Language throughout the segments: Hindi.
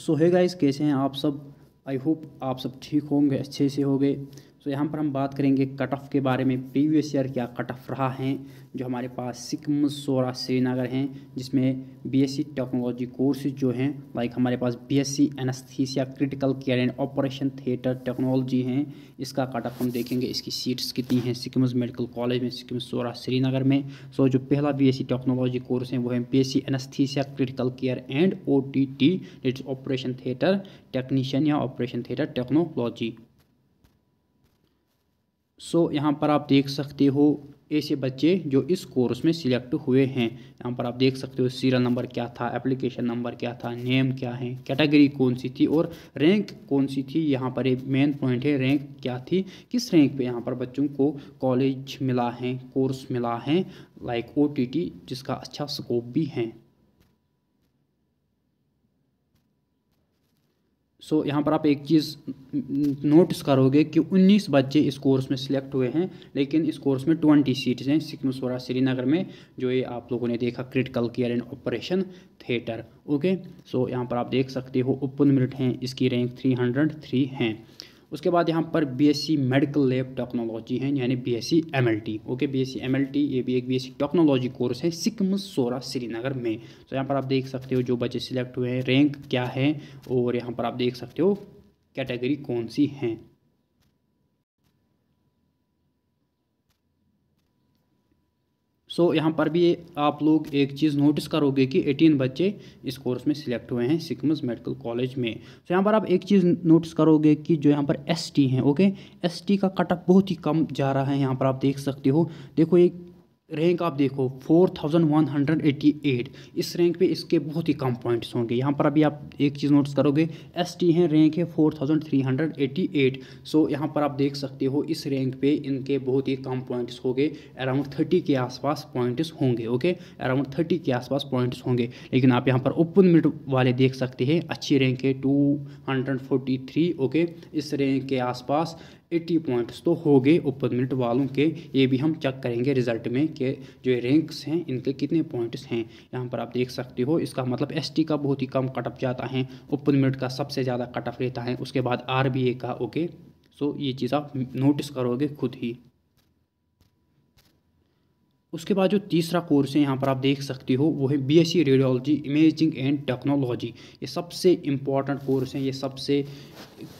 सो है गाइस कैसे हैं आप सब आई होप आप सब ठीक होंगे अच्छे से होंगे सो तो यहाँ पर हम बात करेंगे कट ऑफ के बारे में प्रीवियस ईयर क्या कट ऑफ रहा है जो हमारे पास सिक्किम सोरा श्रीनगर हैं जिसमें बीएससी टेक्नोलॉजी कोर्सेज जो हैं लाइक हमारे पास BSc anaesthesia critical care and operation theatre technology हैं इसका कट ऑफ हम देखेंगे इसकी सीट्स कितनी हैं सिक्किम मेडिकल कॉलेज में सिक्किम सोरा श्रीनगर में सो जो पहला सी टेक्नोलॉजी कोर्स है वो है C anaesthesia critical care and O T T operation theatre technician या ऑपरेशन थिएटर टेक्नोलॉजी सो यहाँ पर आप देख सकते हो ऐसे बच्चे जो इस कोर्स में सिलेक्ट हुए हैं यहाँ पर आप देख सकते हो सीरियल नंबर क्या था एप्लीकेशन नंबर क्या था नेम क्या है कैटेगरी कौन सी थी और रैंक कौन सी थी यहाँ पर एक मेन पॉइंट है रैंक क्या थी किस रैंक पे यहाँ पर बच्चों को कॉलेज मिला है कोर्स मिला है लाइक ओ जिसका अच्छा स्कोप भी है सो so, यहाँ पर आप एक चीज़ नोटिस करोगे कि 19 बच्चे इस कोर्स में सिलेक्ट हुए हैं लेकिन इस कोर्स में 20 सीट्स हैं सिक्किम स्वराज श्रीनगर में जो ये आप लोगों ने देखा critical care and operation theatre okay so यहाँ पर आप देख सकते हो ओपन मिनट हैं इसकी रैंक 303 हैं उसके बाद यहाँ पर बीएससी मेडिकल लैब टेक्नोलॉजी है यानी BSc MLT okay BSc MLT ये भी एक बीएससी टेक्नोलॉजी कोर्स है सिकम सोरा श्रीनगर में तो यहाँ पर आप देख सकते हो जो बच्चे सिलेक्ट हुए हैं रैंक क्या है और यहाँ पर आप देख सकते हो कैटेगरी कौन सी हैं सो यहाँ पर भी आप लोग एक चीज़ नोटिस करोगे कि 18 बच्चे इस कोर्स में सिलेक्ट हुए हैं सिकम्स मेडिकल कॉलेज में सो यहाँ पर आप एक चीज़ नोटिस करोगे कि जो यहाँ पर एस टी हैं ओके एस टी का कटअप बहुत ही कम जा रहा है यहाँ पर आप देख सकते हो देखो एक रैंक आप देखो 4188 इस रैंक पे इसके बहुत ही कम पॉइंट्स होंगे यहाँ पर अभी आप एक चीज़ नोटिस करोगे एस टी हैं रैंक है 4388 सो यहाँ पर आप देख सकते हो इस रैंक पे इनके बहुत ही कम पॉइंट्स होंगे अराउंड 30 के आसपास पॉइंट्स होंगे ओके अराउंड 30 के आसपास पॉइंट्स होंगे लेकिन आप यहाँ पर ओपन मिट वाले देख सकते हैं अच्छी रैंक है टू ओके इस रैंक के आसपास एट्टी पॉइंट्स तो हो गए ओपन मिनट वालों के ये भी हम चेक करेंगे रिजल्ट में कि जो रैंक्स हैं इनके कितने पॉइंट्स हैं यहाँ पर आप देख सकते हो इसका मतलब एस का बहुत ही कम कटअप जाता है ओपन मिनट का सबसे ज़्यादा कटअप रहता है उसके बाद आर का ओके सो ये चीज़ आप नोटिस करोगे खुद ही उसके बाद जो तीसरा कोर्स है यहाँ पर आप देख सकते हो वो है BSc radiology imaging and technology ये सबसे इम्पॉर्टेंट कोर्स है ये सबसे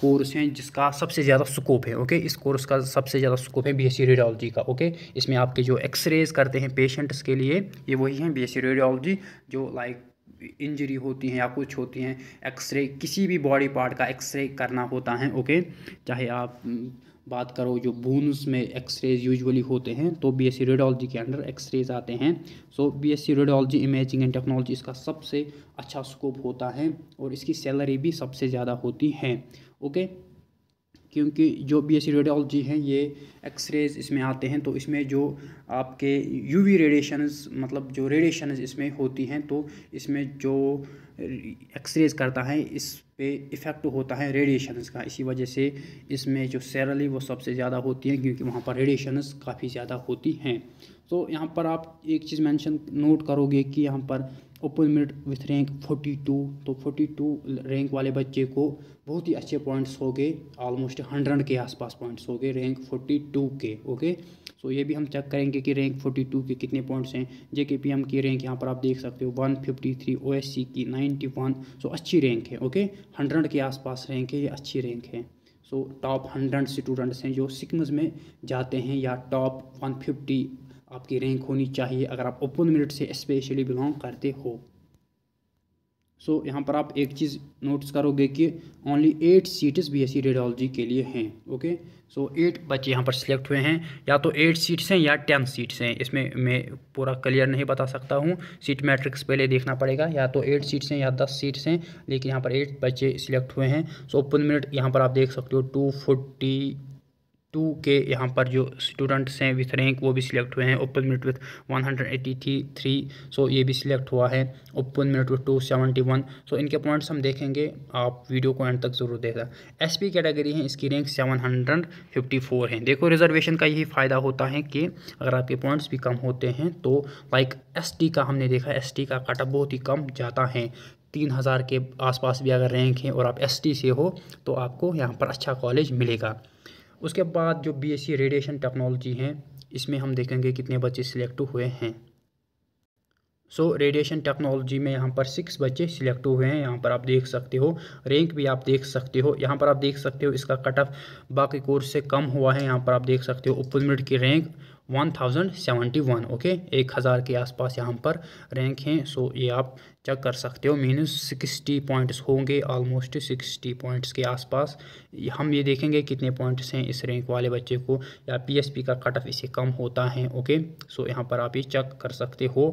कोर्स हैं जिसका सबसे ज़्यादा स्कोप है ओके इस कोर्स का सबसे ज़्यादा स्कोप है बीएससी रेडियोलॉजी का ओके इसमें आपके जो एक्सरेज करते हैं पेशेंट्स के लिए ये वही हैं बी रेडियोलॉजी जो लाइक इंजरी होती हैं या कुछ होती हैं एक्सरे किसी भी बॉडी पार्ट का एक्सरे करना होता है ओके चाहे आप बात करो जो बोन्स में एक्सरेज यूजुअली होते हैं तो बी एस रेडियोलॉजी के अंडर एक्सरेज आते हैं so B S radiology imaging and technology इसका सबसे अच्छा स्कोप होता है और इसकी सैलरी भी सबसे ज़्यादा होती है ओके क्योंकि जो बी एस रेडियोलॉजी हैं ये एक्सरेज इसमें आते हैं तो इसमें जो आपके यू वी रेडिएशंस मतलब जो रेडिएशंस इसमें होती हैं तो इसमें जो एक्सरेज करता है इस पे इफ़ेक्ट होता है रेडिएशंस का इसी वजह से इसमें जो सैरली वो सबसे ज़्यादा होती हैं क्योंकि वहाँ पर रेडिएशंस काफ़ी ज़्यादा होती हैं तो यहाँ पर आप एक चीज़ मेंशन नोट करोगे कि यहाँ पर ओपन मिनट विथ रैंक 42 तो 42 रैंक वाले बच्चे को बहुत ही अच्छे पॉइंट्स हो गए ऑलमोस्ट 100 के आसपास पॉइंट्स हो गए रैंक 42 के ओके सो ये भी हम चेक करेंगे कि रैंक 42 के कितने पॉइंट्स हैं जे के पी एम की रैंक यहाँ पर आप देख सकते हो 153 सी की 91 सो अच्छी रैंक है ओके हंड्रेड के आसपास रैंक है ये अच्छी रैंक है सो टॉप हंड्रेड स्टूडेंट्स हैं जो सिक्किम्स में जाते हैं या टॉप फिफ्टी आपकी रैंक होनी चाहिए अगर आप ओपन मेरिट से स्पेशली बिलोंग करते हो सो so, यहाँ पर आप एक चीज़ नोटिस करोगे कि only eight seats BSc radiology के लिए हैं ओके सो एट बच्चे यहाँ पर सिलेक्ट हुए हैं या तो एट सीट्स हैं या टेन सीट्स हैं इसमें मैं पूरा क्लियर नहीं बता सकता हूँ सीट मैट्रिक्स पहले देखना पड़ेगा या तो एट सीट्स हैं या दस सीट्स हैं लेकिन यहाँ पर एट बच्चे सिलेक्ट हुए हैं सो ओपन मिनट यहाँ पर आप देख सकते हो टू फोर्टी टू के यहाँ पर जो स्टूडेंट्स हैं विथ रैंक वो भी सिलेक्ट हुए हैं open merit with one hundred eighty three so ये भी सिलेक्ट हुआ है open merit with two seventy one so इनके पॉइंट्स हम देखेंगे आप वीडियो को एंड तक ज़रूर देखा एस पी कैटेगरी है इसकी rank seven hundred fifty four है देखो रिजर्वेशन का यही फ़ायदा होता है कि अगर आपके पॉइंट्स भी कम होते हैं तो लाइक एस टी का हमने देखा एस टी का काटा बहुत ही कम जाता है तीन हज़ार के आसपास भी अगर रैंक है और आप एस टी से हो तो आपको यहाँ पर अच्छा कॉलेज मिलेगा उसके बाद जो बीएससी रेडिएशन टेक्नोलॉजी है इसमें हम देखेंगे कितने बच्चे सिलेक्ट हुए हैं सो रेडिएशन टेक्नोलॉजी में यहाँ पर सिक्स बच्चे सिलेक्ट हुए हैं यहाँ पर आप देख सकते हो रैंक भी आप देख सकते हो यहाँ पर आप देख सकते हो इसका कट ऑफ बाकी कोर्स से कम हुआ है यहाँ पर आप देख सकते हो ओपन मिड की रैंक 1071 ओके एक हज़ार के आसपास यहाँ पर रैंक हैं सो ये आप चेक कर सकते हो मीनस 60 पॉइंट्स होंगे ऑलमोस्ट 60 पॉइंट्स के आसपास हम ये देखेंगे कितने पॉइंट्स हैं इस रैंक वाले बच्चे को या पीएसपी का कट ऑफ इससे कम होता है ओके सो यहाँ पर आप ये चेक कर सकते हो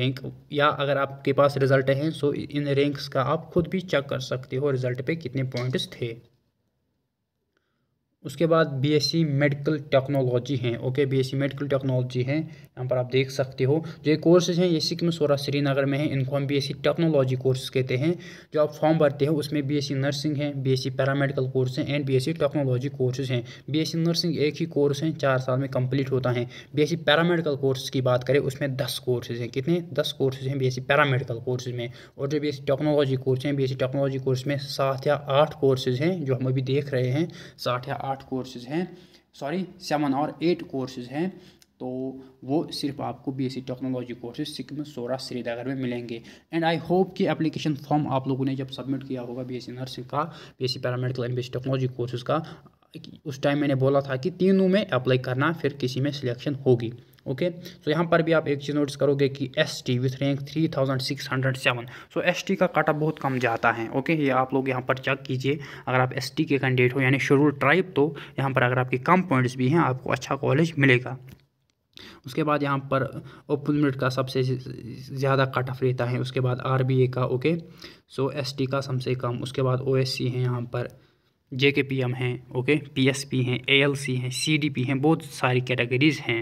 रैंक या अगर आपके पास रिज़ल्ट हैं सो इन रैंक्स का आप खुद भी चेक कर सकते हो रिज़ल्ट कितने पॉइंट्स थे उसके बाद बीएससी मेडिकल टेक्नोलॉजी है ओके बीएससी मेडिकल टेक्नोलॉजी है यहाँ पर आप देख सकते हो जो ये कोर्सेज हैं ये सिक्किम सोरा श्रीनगर में हैं इनको हम बीएससी टेक्नोलॉजी कोर्स कहते हैं जो आप फॉर्म भरते हैं उसमें बीएससी नर्सिंग है बीएससी पैरामेडिकल कोर्स हैं एंड बी टेक्नोलॉजी कोर्सेज हैं बी नर्सिंग एक ही कोर्स हैं चार साल में कंप्लीट होता है बी पैरामेडिकल कोर्स की बात करें उसमें दस कोर्सेज हैं कितने दस कोर्सेज हैं बी पैरामेडिकल कोर्सेज में और जो बी टेक्नोलॉजी कोर्स हैं बी टेक्नोलॉजी कोर्स में सात या आठ कोर्सेज हैं जो हम अभी देख रहे हैं साठ या आठ आठ कोर्सेज हैं सॉरी सेवन और एट कोर्सेज हैं तो वो सिर्फ आपको B S C technology courses SKIMS Soura Srinagar में मिलेंगे एंड आई होप कि एप्लीकेशन फॉर्म आप लोगों ने जब सबमिट किया होगा बी एस सी नर्सिंग का B S C paramedical and B S C technology courses का उस टाइम मैंने बोला था कि तीनों में अप्लाई करना फिर किसी में सिलेक्शन होगी ओके सो यहाँ पर भी आप एक चीज़ नोटिस करोगे कि S T with rank three thousand six hundred seven so S T का काटा बहुत कम जाता है ओके ये आप लोग यहाँ पर चेक कीजिए अगर आप एस टी के कैंडिडेट हो यानी शेड्यूल ट्राइब तो यहाँ पर अगर आपके कम पॉइंट्स भी हैं आपको अच्छा कॉलेज मिलेगा उसके बाद यहाँ पर ओपन मिनट का सबसे ज़्यादा कट ऑफ रहता है उसके बाद आर बी ए का ओके सो एस टी का सबसे कम उसके बाद ओ एस सी है यहाँ पर जे के पी एम हैं ओके पी एस पी हैं ए एल सी हैं सी डी पी हैं बहुत सारी कैटेगरीज़ हैं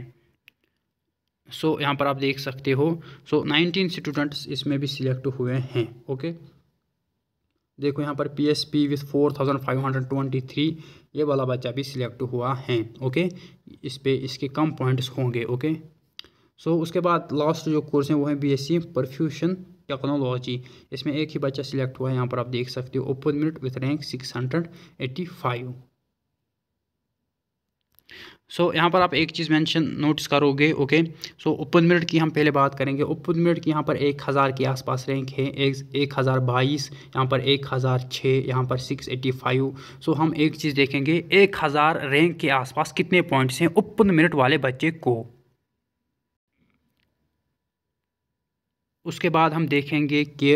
सो so, यहाँ पर आप देख सकते हो सो नाइनटीन स्टूडेंट्स इसमें भी सिलेक्ट हुए हैं ओके देखो यहाँ पर P S P with four thousand five hundred twenty three ये वाला बच्चा भी सिलेक्ट हुआ है ओके इस पर इसके कम पॉइंट्स होंगे ओके सो so, उसके बाद लास्ट जो कोर्स हैं वो हैं B S C perfusion technology इसमें एक ही बच्चा सिलेक्ट हुआ है यहाँ पर आप देख सकते हो open merit with rank six hundred eighty five so so, यहाँ पर आप एक चीज़ मेंशन नोटिस करोगे ओके सो ओपन मिनट की हम पहले बात करेंगे ओपन मिनट की यहाँ पर एक हज़ार के आसपास रैंक है एक एक हज़ार बाईस यहाँ पर एक हज़ार छः यहाँ पर सिक्स एटी फाइव सो हम एक चीज़ देखेंगे एक हज़ार रैंक के आसपास कितने पॉइंट्स हैं ओपन मिनट वाले बच्चे को उसके बाद हम देखेंगे कि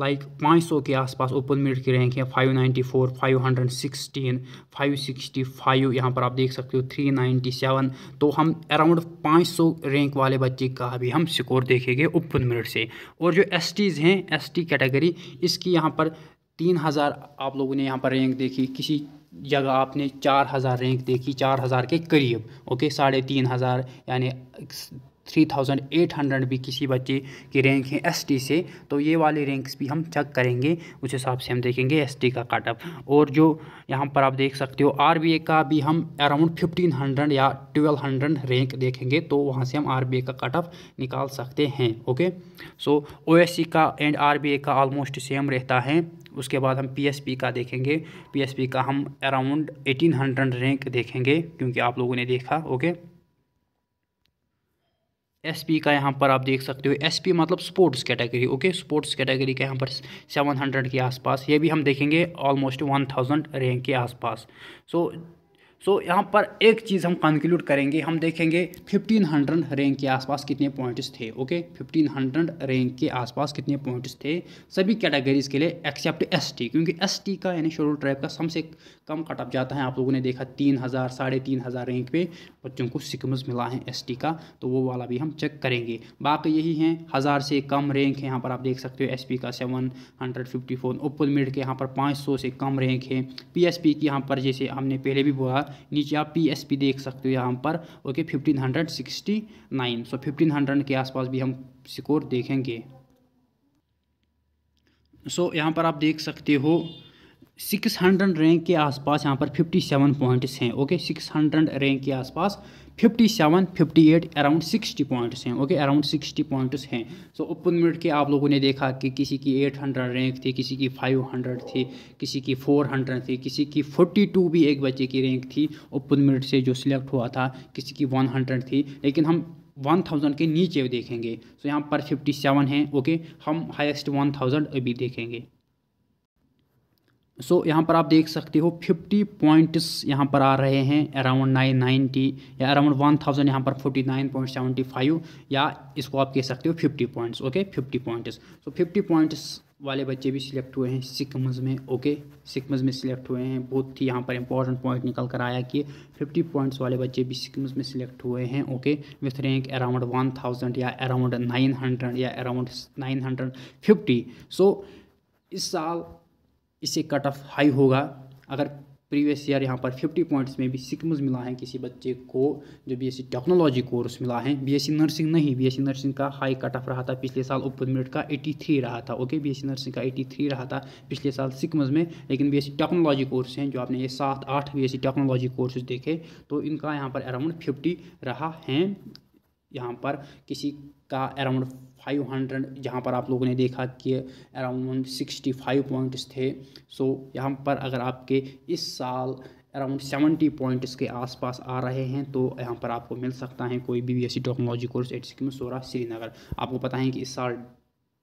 लाइक पाँच सौ के आसपास ओपन मिड की रैंक है five ninety four five hundred sixteen five sixty five यहाँ पर आप देख सकते हो थ्री नाइन्टी सेवन तो हम अराउंड पाँच सौ रैंक वाले बच्चे का भी हम स्कोर देखेंगे ओपन मिनट से और जो एस टीज़ हैं एस टी कैटेगरी इसकी यहाँ पर तीन हज़ार आप लोगों ने यहाँ पर रैंक देखी किसी जगह आपने चार हज़ार रैंक देखी चार हज़ार के करीब ओके साढ़े तीन हज़ार यानी 3800 भी किसी बच्चे की रैंक है एसटी से तो ये वाले रैंक्स भी हम चेक करेंगे उस हिसाब से हम देखेंगे एसटी का कटअप और जो यहाँ पर आप देख सकते हो आरबीए का भी हम अराउंड 1500 या 1200 रैंक देखेंगे तो वहाँ से हम आरबीए का कटअप निकाल सकते हैं ओके सो सी का एंड ए का ऑलमोस्ट सेम रहता है उसके बाद हम पी का देखेंगे पी का हम अराउंड हंड्रेड रैंक देखेंगे क्योंकि आप लोगों ने देखा ओके एस पी का यहाँ पर आप देख सकते हो एस पी मतलब sports category okay sports category का यहाँ पर सेवन हंड्रेड के आसपास ये भी हम देखेंगे ऑलमोस्ट वन थाउजेंड रैंक के आसपास सो so, सो so, यहाँ पर एक चीज़ हम कंक्लूड करेंगे हम देखेंगे 1500 रैंक के आसपास कितने पॉइंट्स थे ओके okay? 1500 रैंक के आसपास कितने पॉइंट्स थे सभी कैटेगरीज के लिए एक्सेप्ट एसटी क्योंकि एसटी का यानी शेड्यूल ट्राइब का सबसे कम कट ऑफ जाता है आप लोगों ने देखा तीन हज़ार साढ़े तीन हज़ार रैंक पे बच्चों को सिकम्स मिला है एस का तो वो वाला भी हम चेक करेंगे बाकी यही हैं हज़ार से कम रैंक है यहाँ पर आप देख सकते हो एस का seven hundred fifty four open merit के यहाँ पर पाँच सौ से कम रैंक है पी की यहाँ पर जैसे हमने पहले भी बोला नीचे आप पी एस पी देख सकते हो यहाँ पर okay fifteen hundred sixty nine so fifteen hundred के आसपास भी हम स्कोर देखेंगे सो so, यहाँ पर आप देख सकते हो सिक्स हंड्रेड रैंक के आसपास यहाँ पर फिफ्टी सेवन पॉइंट्स हैं ओके सिक्स हंड्रेड रैंक के आसपास fifty seven fifty eight around sixty points हैं ओके अराउंड सिक्सटी पॉइंट्स हैं सो ओपन मिनट के आप लोगों ने देखा कि किसी की एट हंड्रेड रैंक थी किसी की फाइव हंड्रेड थी किसी की फोर हंड्रेड थी किसी की फोर्टी टू भी एक बच्चे की रैंक थी ओपन मिनट से जो सिलेक्ट हुआ था किसी की वन हंड्रेड थी लेकिन हम वन थाउजेंड के नीचे देखेंगे सो so, यहाँ पर फिफ्टी सेवन है ओके हम हाइस्ट वन थाउजेंड अभी देखेंगे सो so, यहाँ पर आप देख सकते हो 50 पॉइंट्स यहाँ पर आ रहे हैं अराउंड 990 या अराउंड 1000 थाउजेंड यहाँ पर 49.75 या इसको आप कह सकते हो 50 points okay 50 points so so, 50 points वाले बच्चे भी सिलेक्ट हुए हैं सिकम्स में ओके सिकम्स में सिलेक्ट हुए हैं बहुत ही यहाँ पर इंपॉर्टेंट पॉइंट निकल कर आया कि 50 पॉइंट्स वाले बच्चे भी सिकम्स में सिलेक्ट हुए हैं ओके विथ रैंक अराउंड 1000 या अराउंड 900 या अराउंड 950 सो so, इस साल इससे कट ऑफ हाई होगा अगर प्रीवियस ईयर यहाँ पर 50 पॉइंट्स में भी सिकम्स मिला है किसी बच्चे को जो बीएससी टेक्नोलॉजी कोर्स मिला है बीएससी नर्सिंग नहीं बीएससी नर्सिंग का हाई कट ऑफ रहा था पिछले साल ओपन मेरिट का 83 रहा था ओके बीएससी नर्सिंग का 83 रहा था पिछले साल सिकम्स में लेकिन बीएससी टेक्नोलॉजी कोर्स हैं जो आपने ये सात आठ सी टेक्नोलॉजी कोर्सेज देखे तो इनका यहाँ पर अराउंड फिफ्टी रहा है यहाँ पर किसी का अराउंड 500 जहाँ पर आप लोगों ने देखा कि अराउंड 65 पॉइंट्स थे सो यहाँ पर अगर आपके इस साल अराउंड 70 पॉइंट्स के आसपास आ रहे हैं तो यहाँ पर आपको मिल सकता है कोई B B S C technology course at SKIMS Soura Srinagar आपको पता है कि इस साल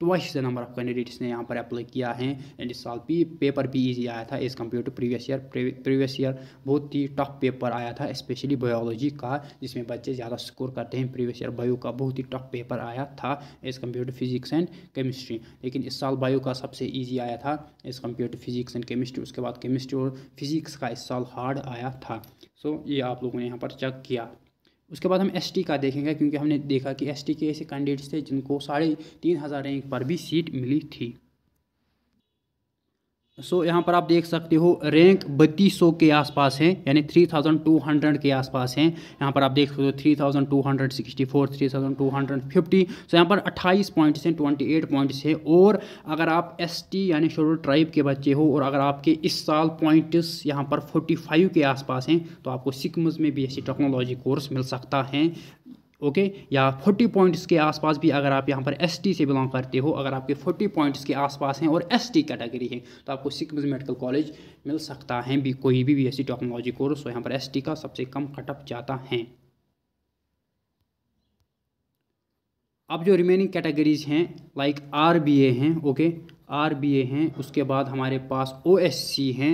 ट्वाइस तो द नंबर ऑफ कैंडिडेट्स ने यहाँ पर अप्लाई किया है एंड इस साल पी पेपर भी ईजी आया था as compare to previous year previous year बहुत ही टफ पेपर आया था स्पेशली बायोलॉजी का जिसमें बच्चे ज़्यादा स्कोर करते हैं प्रीवियस ईयर बायो का बहुत ही टफ पेपर आया था as compare to physics and chemistry लेकिन इस साल बायो का सबसे ईजी आया था as compare to physics and chemistry उसके बाद केमिस्ट्री और फिजिक्स का इस साल हार्ड आया था सो so, ये आप लोगों ने यहाँ पर चेक किया उसके बाद हम टी का देखेंगे क्योंकि हमने देखा कि टी के ऐसे कैंडिडेट्स थे जिनको साढ़े तीन हज़ार रैंक पर भी सीट मिली थी सो so, यहाँ पर आप देख सकते हो रैंक बत्तीस सौ के आसपास है यानी थ्री थाउजेंड टू हंड्रेड के आसपास हैं यहाँ पर आप देख सकते हो three thousand two hundred sixty four three thousand two hundred fifty so यहाँ पर अट्ठाईस पॉइंट्स हैं ट्वेंटी एट पॉइंट्स हैं और अगर आप एस टी यानी शेड्यूल ट्राइब के बच्चे हो और अगर आपके इस साल पॉइंट्स यहाँ पर फोर्टी फाइव के आसपास हैं तो आपको सिकम्स में B S C technology course मिल सकता है ओके या 40 पॉइंट्स के आसपास भी अगर आप यहाँ पर एस से बिलोंग करते हो अगर आपके 40 पॉइंट्स के आसपास हैं और एस कैटेगरी है तो आपको सिक्किम मेडिकल कॉलेज मिल सकता है भी कोई भी बी टेक्नोलॉजी कोर्स यहाँ पर एस का सबसे कम कटअप जाता है अब जो रिमेनिंग कैटेगरीज हैं लाइक आर बी ए हैं ओके आर बी ए हैं उसके बाद हमारे पास ओ एस सी हैं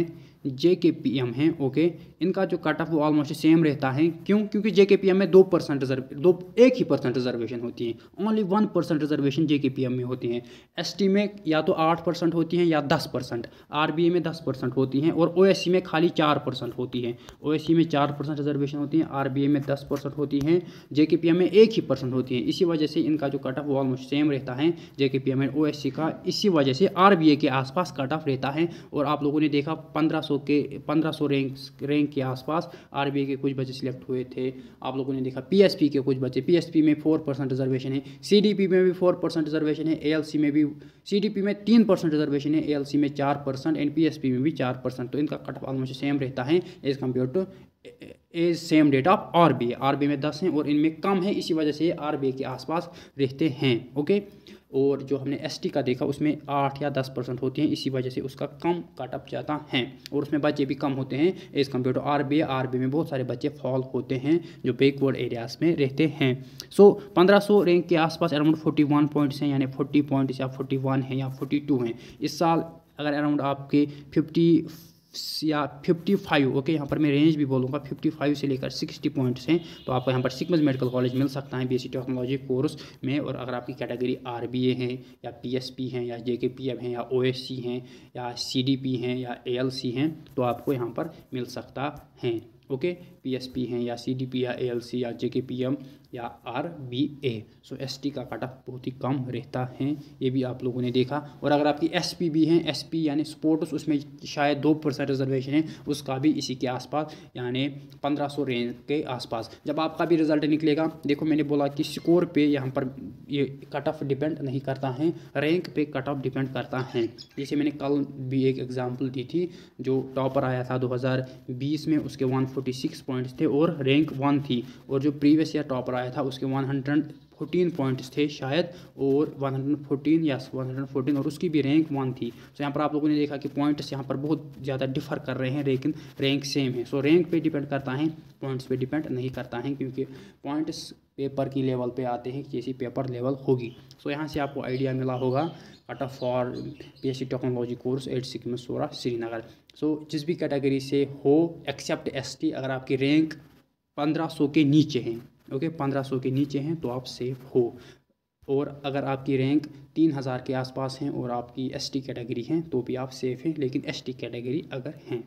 जे के पी एम हैं ओके इनका जो कट ऑफ वो ऑलमोस्ट सेम रहता है क्यों क्योंकि जे के पी एम में दो परसेंट रिजर्व दो एक ही परसेंट रिजर्वेशन होती है only one percent reservation J K P M में होती हैं एस टी में या तो आठ परसेंट होती हैं या दस परसेंट आर बी ए में दस परसेंट होती हैं और ओ एस सी में खाली चार परसेंट होती है ओ एस सी में चार परसेंट रिजर्वेशन होती हैं आर बी ए में दस परसेंट होती हैं जे के पी एम में एक ही परसेंट होती हैं इसी वजह से इनका जो कट ऑफ वो ऑलमोस्ट सेम रहता है J K P M and O S C का इसी वजह से आर बी ए के आसपास कट ऑफ रहता है और आप लोगों ने देखा पंद्रह सौ के के 1500 रैंक रैंक के आसपास आरबीआई के कुछ बच्चे सिलेक्ट हुए थे आप लोगों ने देखा पीएसपी के कुछ बच्चे पीएसपी में फोर परसेंट रिजर्वेशन है सीडीपी में भी फोर परसेंट रिजर्वेशन है ए में भी सी में तीन परसेंट रिजर्वेशन है एएलसी में चार परसेंट एंड पी में भी चार परसेंट तो इनका कटवा ऑलमोस्ट सेम रहता है as compare to age same date of R B R B में दस हैं और इनमें कम है इसी वजह से ये आर बी के आसपास रहते हैं ओके और जो हमने एस टी का देखा उसमें आठ या दस परसेंट होते हैं इसी वजह से उसका कम काटअप जाता है और उसमें बच्चे भी कम होते हैं as compare to R B R B में बहुत सारे बच्चे फॉल होते हैं जो बैकवर्ड एरियाज़ में रहते हैं सो पंद्रह सौ रैंक के आसपास अराउंड फोर्टी वन पॉइंट्स हैं यानी फोर्टी पॉइंट्स या फोर्टी वन है या फोर्टी टू हैं इस साल अगर अराउंड आपके फिफ्टी या 55 ओके यहाँ पर मैं रेंज भी बोलूँगा 55 से लेकर 60 पॉइंट्स हैं तो आपको यहाँ पर सिकमस मेडिकल कॉलेज मिल सकता है बीएससी टेक्नोलॉजी कोर्स में और अगर आपकी कैटेगरी आरबीए हैं या पीएसपी हैं या जेकेपीएम हैं या ओएससी हैं या सीडीपी हैं या सी हैं तो आपको यहाँ पर मिल सकता हैं ओके पी हैं या पी या सी या एम या R B A so S T का कट ऑफ बहुत ही कम रहता है ये भी आप लोगों ने देखा और अगर आपकी एस पी भी है एस पी यानी स्पोर्ट्स उसमें शायद दो परसेंट रिजर्वेशन है उसका भी इसी के आसपास यानी पंद्रह सौ रेंज के आसपास जब आपका भी रिजल्ट निकलेगा देखो मैंने बोला कि स्कोर पे यहाँ पर ये कट ऑफ डिपेंड नहीं करता है रैंक पे कट ऑफ डिपेंड करता है जैसे मैंने कल भी एक एग्जाम्पल दी थी जो टॉपर आया था बीस में उसके सिक्स पॉइंट्स थे और रैंक वन थी और जो प्रीवियस ईयर टॉपर आया था उसके वन हंड्रेड फोर्टीन पॉइंट्स थे शायद और 114 या 114 और उसकी भी रैंक वन थी सो यहाँ पर आप लोगों ने देखा कि पॉइंट्स यहाँ पर बहुत ज़्यादा डिफर कर रहे हैं लेकिन रैंक सेम है सो रैंक पे डिपेंड करता है पॉइंट्स पे डिपेंड नहीं करता है क्योंकि पॉइंट्स पेपर की लेवल पर आते हैं कि ऐसी पेपर लेवल होगी सो यहाँ से आपको आइडिया मिला होगा cut off for P C technology course at में सोरा श्रीनगर सो जिस भी कैटेगरी से हो एक्सेप्ट एस अगर आपकी रैंक पंद्रह सौ के नीचे हैं ओके पंद्रह सौ के नीचे हैं तो आप सेफ़ हो और अगर आपकी रैंक तीन हज़ार के आसपास हैं और आपकी एसटी कैटेगरी हैं तो भी आप सेफ़ हैं लेकिन एसटी कैटेगरी अगर हैं